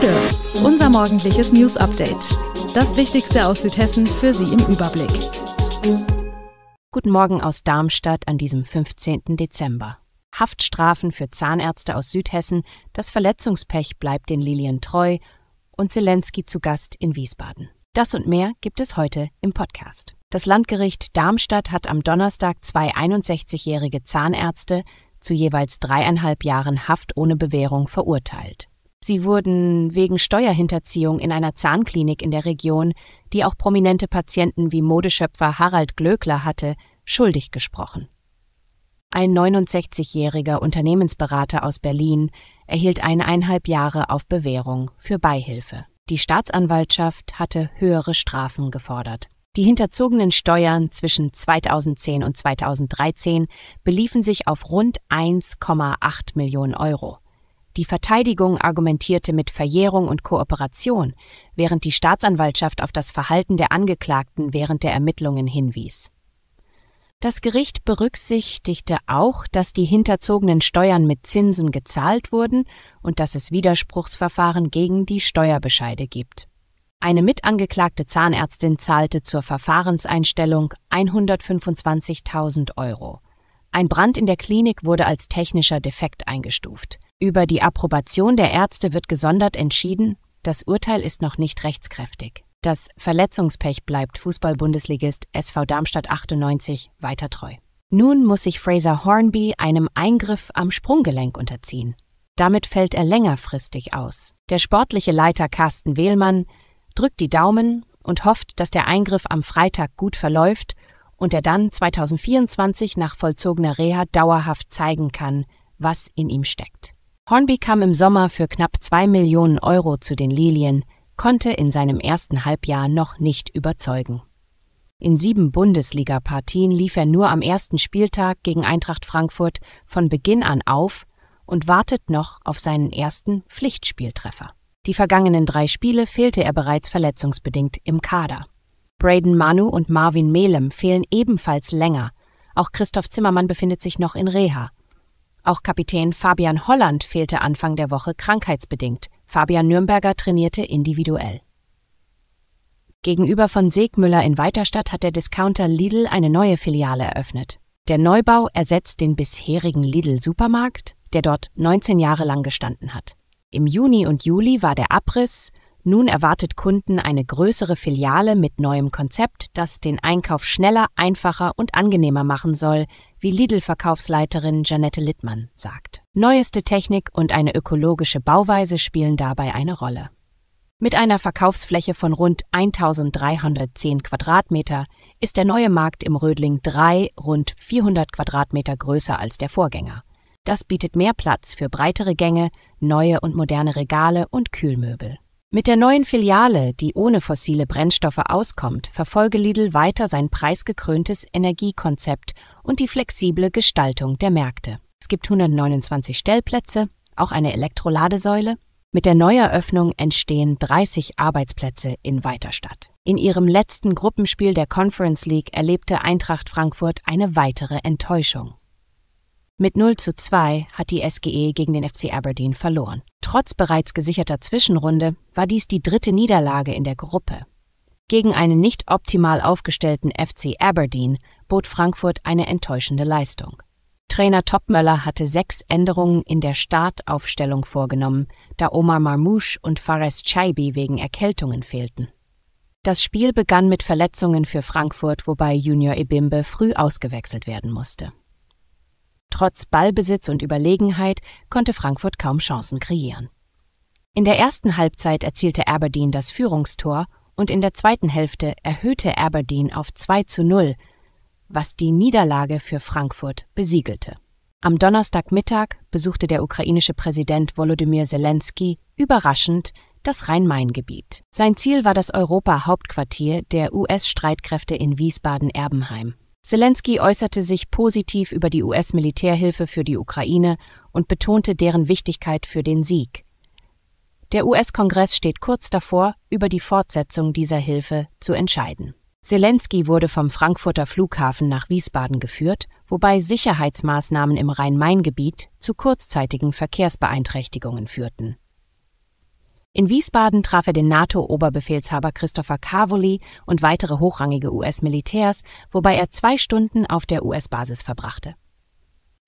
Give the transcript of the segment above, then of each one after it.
Bude, unser morgendliches News Update. Das Wichtigste aus Südhessen für Sie im Überblick. Guten Morgen aus Darmstadt an diesem 15. Dezember. Haftstrafen für Zahnärzte aus Südhessen, das Verletzungspech bleibt den Lilien treu und Zelensky zu Gast in Wiesbaden. Das und mehr gibt es heute im Podcast. Das Landgericht Darmstadt hat am Donnerstag zwei 61-jährige Zahnärzte zu jeweils dreieinhalb Jahren Haft ohne Bewährung verurteilt. Sie wurden wegen Steuerhinterziehung in einer Zahnklinik in der Region, die auch prominente Patienten wie Modeschöpfer Harald Glöckler hatte, schuldig gesprochen. Ein 69-jähriger Unternehmensberater aus Berlin erhielt eineinhalb Jahre auf Bewährung für Beihilfe. Die Staatsanwaltschaft hatte höhere Strafen gefordert. Die hinterzogenen Steuern zwischen 2010 und 2013 beliefen sich auf rund 1,8 Millionen Euro. Die Verteidigung argumentierte mit Verjährung und Kooperation, während die Staatsanwaltschaft auf das Verhalten der Angeklagten während der Ermittlungen hinwies. Das Gericht berücksichtigte auch, dass die hinterzogenen Steuern mit Zinsen gezahlt wurden und dass es Widerspruchsverfahren gegen die Steuerbescheide gibt. Eine mitangeklagte Zahnärztin zahlte zur Verfahrenseinstellung 125.000 Euro. Ein Brand in der Klinik wurde als technischer Defekt eingestuft. Über die Approbation der Ärzte wird gesondert entschieden, das Urteil ist noch nicht rechtskräftig. Das Verletzungspech bleibt Fußball-Bundesligist SV Darmstadt 98 weiter treu. Nun muss sich Fraser Hornby einem Eingriff am Sprunggelenk unterziehen. Damit fällt er längerfristig aus. Der sportliche Leiter Carsten Wehlmann drückt die Daumen und hofft, dass der Eingriff am Freitag gut verläuft und er dann 2024 nach vollzogener Reha dauerhaft zeigen kann, was in ihm steckt. Hornby kam im Sommer für knapp zwei Millionen Euro zu den Lilien, konnte in seinem ersten Halbjahr noch nicht überzeugen. In sieben Bundesliga-Partien lief er nur am ersten Spieltag gegen Eintracht Frankfurt von Beginn an auf und wartet noch auf seinen ersten Pflichtspieltreffer. Die vergangenen drei Spiele fehlte er bereits verletzungsbedingt im Kader. Braden Manu und Marvin Melem fehlen ebenfalls länger. Auch Christoph Zimmermann befindet sich noch in Reha. Auch Kapitän Fabian Holland fehlte Anfang der Woche krankheitsbedingt. Fabian Nürnberger trainierte individuell. Gegenüber von Segmüller in Weiterstadt hat der Discounter Lidl eine neue Filiale eröffnet. Der Neubau ersetzt den bisherigen Lidl-Supermarkt, der dort 19 Jahre lang gestanden hat. Im Juni und Juli war der Abriss nun erwartet Kunden eine größere Filiale mit neuem Konzept, das den Einkauf schneller, einfacher und angenehmer machen soll, wie Lidl-Verkaufsleiterin Janette Littmann sagt. Neueste Technik und eine ökologische Bauweise spielen dabei eine Rolle. Mit einer Verkaufsfläche von rund 1310 Quadratmeter ist der neue Markt im Rödling 3 rund 400 Quadratmeter größer als der Vorgänger. Das bietet mehr Platz für breitere Gänge, neue und moderne Regale und Kühlmöbel. Mit der neuen Filiale, die ohne fossile Brennstoffe auskommt, verfolge Lidl weiter sein preisgekröntes Energiekonzept und die flexible Gestaltung der Märkte. Es gibt 129 Stellplätze, auch eine Elektroladesäule. Mit der Neueröffnung entstehen 30 Arbeitsplätze in Weiterstadt. In ihrem letzten Gruppenspiel der Conference League erlebte Eintracht Frankfurt eine weitere Enttäuschung. Mit 0 zu 2 hat die SGE gegen den FC Aberdeen verloren. Trotz bereits gesicherter Zwischenrunde war dies die dritte Niederlage in der Gruppe. Gegen einen nicht optimal aufgestellten FC Aberdeen bot Frankfurt eine enttäuschende Leistung. Trainer Topmöller hatte sechs Änderungen in der Startaufstellung vorgenommen, da Omar Marmouche und Fares Chaibi wegen Erkältungen fehlten. Das Spiel begann mit Verletzungen für Frankfurt, wobei Junior Ebimbe früh ausgewechselt werden musste. Trotz Ballbesitz und Überlegenheit konnte Frankfurt kaum Chancen kreieren. In der ersten Halbzeit erzielte Aberdeen das Führungstor und in der zweiten Hälfte erhöhte Aberdeen auf 2 zu 0, was die Niederlage für Frankfurt besiegelte. Am Donnerstagmittag besuchte der ukrainische Präsident Volodymyr Zelensky überraschend das Rhein-Main-Gebiet. Sein Ziel war das Europa-Hauptquartier der US-Streitkräfte in Wiesbaden-Erbenheim. Zelensky äußerte sich positiv über die US-Militärhilfe für die Ukraine und betonte deren Wichtigkeit für den Sieg. Der US-Kongress steht kurz davor, über die Fortsetzung dieser Hilfe zu entscheiden. Zelensky wurde vom Frankfurter Flughafen nach Wiesbaden geführt, wobei Sicherheitsmaßnahmen im Rhein-Main-Gebiet zu kurzzeitigen Verkehrsbeeinträchtigungen führten in Wiesbaden traf er den NATO-Oberbefehlshaber Christopher Cavoli und weitere hochrangige US-Militärs, wobei er zwei Stunden auf der US-Basis verbrachte.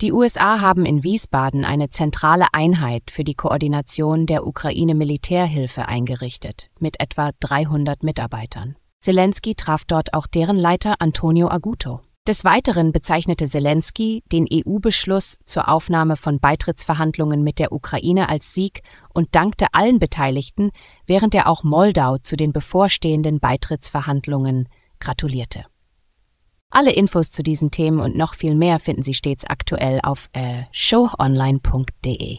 Die USA haben in Wiesbaden eine zentrale Einheit für die Koordination der Ukraine-Militärhilfe eingerichtet, mit etwa 300 Mitarbeitern. Zelensky traf dort auch deren Leiter Antonio Aguto. Des Weiteren bezeichnete Zelensky den EU-Beschluss zur Aufnahme von Beitrittsverhandlungen mit der Ukraine als Sieg und dankte allen Beteiligten, während er auch Moldau zu den bevorstehenden Beitrittsverhandlungen gratulierte. Alle Infos zu diesen Themen und noch viel mehr finden Sie stets aktuell auf äh, showonline.de.